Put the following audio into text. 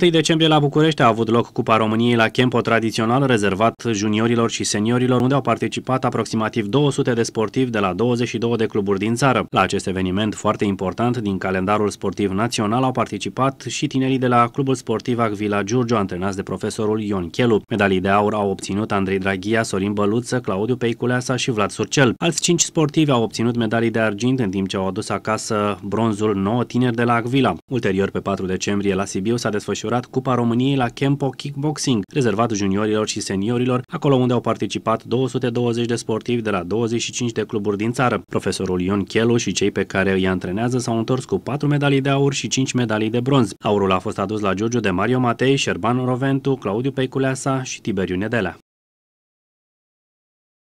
1 decembrie la București a avut loc Cupa României la Chempo tradițional rezervat juniorilor și seniorilor, unde au participat aproximativ 200 de sportivi de la 22 de cluburi din țară. La acest eveniment foarte important din calendarul sportiv național au participat și tinerii de la Clubul Sportiv Acvila Giurgiu, antrenați de profesorul Ion Chelu. Medalii de aur au obținut Andrei Draghia, Sorin Băluță, Claudiu Peiculeasa și Vlad Surcel. Alți 5 sportivi au obținut medalii de argint, în timp ce au adus acasă bronzul 9 tineri de la Acvila. Ulterior, pe 4 decembrie, la Sibiu s-a desfășurat desfășurat Cupa României la Kempo Kickboxing, rezervat juniorilor și seniorilor, acolo unde au participat 220 de sportivi de la 25 de cluburi din țară. Profesorul Ion Chelu și cei pe care îi antrenează s-au întors cu 4 medalii de aur și 5 medalii de bronz. Aurul a fost adus la Giurgiu de Mario Matei, Șerban Roventu, Claudiu Peiculeasa și Tiberiu Nedelea.